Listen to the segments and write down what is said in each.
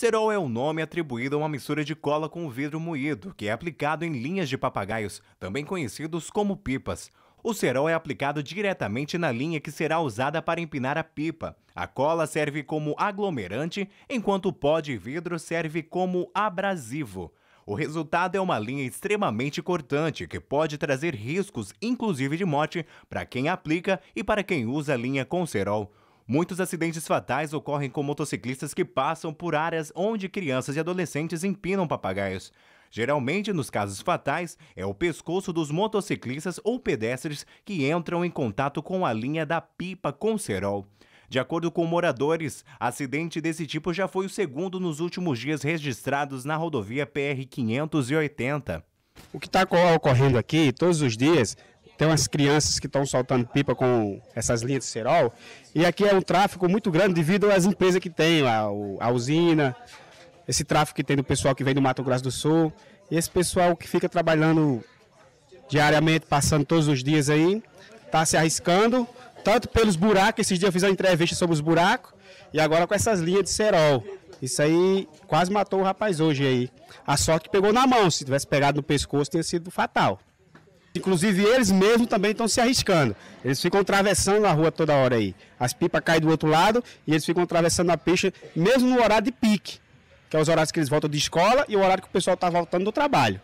Cerol é um nome atribuído a uma mistura de cola com vidro moído, que é aplicado em linhas de papagaios, também conhecidos como pipas. O cerol é aplicado diretamente na linha que será usada para empinar a pipa. A cola serve como aglomerante, enquanto o pó de vidro serve como abrasivo. O resultado é uma linha extremamente cortante que pode trazer riscos, inclusive de morte, para quem aplica e para quem usa a linha com cerol. Muitos acidentes fatais ocorrem com motociclistas que passam por áreas onde crianças e adolescentes empinam papagaios. Geralmente, nos casos fatais, é o pescoço dos motociclistas ou pedestres que entram em contato com a linha da pipa com cerol. De acordo com moradores, acidente desse tipo já foi o segundo nos últimos dias registrados na rodovia PR-580. O que está ocorrendo aqui todos os dias tem umas crianças que estão soltando pipa com essas linhas de cerol. E aqui é um tráfego muito grande devido às empresas que tem, a, a usina, esse tráfego que tem do pessoal que vem do Mato Grosso do Sul. E esse pessoal que fica trabalhando diariamente, passando todos os dias aí, está se arriscando, tanto pelos buracos, esses dias eu fiz uma entrevista sobre os buracos, e agora com essas linhas de cerol. Isso aí quase matou o rapaz hoje aí. A sorte que pegou na mão, se tivesse pegado no pescoço, tinha sido fatal. Inclusive eles mesmos também estão se arriscando. Eles ficam atravessando a rua toda hora aí. As pipas caem do outro lado e eles ficam atravessando a pista, mesmo no horário de pique, que é os horários que eles voltam de escola e o horário que o pessoal está voltando do trabalho.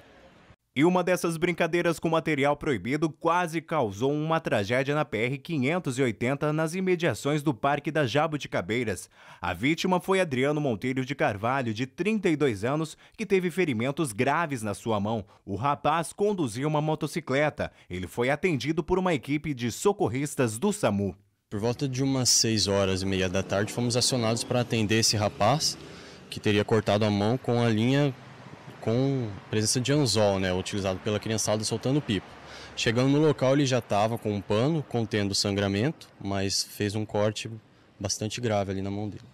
E uma dessas brincadeiras com material proibido quase causou uma tragédia na PR-580 nas imediações do Parque das Jabuticabeiras. A vítima foi Adriano Monteiro de Carvalho, de 32 anos, que teve ferimentos graves na sua mão. O rapaz conduzia uma motocicleta. Ele foi atendido por uma equipe de socorristas do SAMU. Por volta de umas 6 horas e meia da tarde, fomos acionados para atender esse rapaz, que teria cortado a mão com a linha com presença de anzol, né, utilizado pela criançada soltando pipo. Chegando no local, ele já estava com um pano contendo sangramento, mas fez um corte bastante grave ali na mão dele.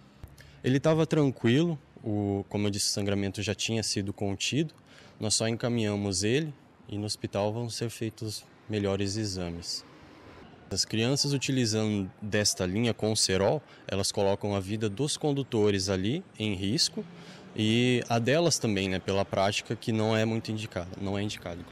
Ele estava tranquilo, o, como eu disse, o sangramento já tinha sido contido, nós só encaminhamos ele e no hospital vão ser feitos melhores exames. As crianças utilizando desta linha com o cerol, elas colocam a vida dos condutores ali em risco, e a delas também, né, pela prática que não é muito indicada, não é indicado